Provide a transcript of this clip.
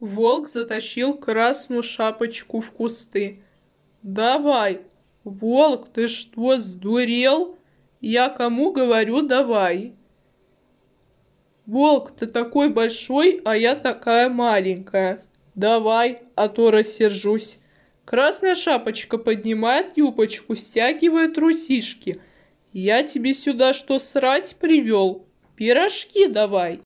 Волк затащил красную шапочку в кусты. «Давай! Волк, ты что, сдурел? Я кому говорю «давай»?» «Волк, ты такой большой, а я такая маленькая. Давай, а то рассержусь». Красная шапочка поднимает юбочку, стягивает трусишки. «Я тебе сюда что срать привел? Пирожки давай!»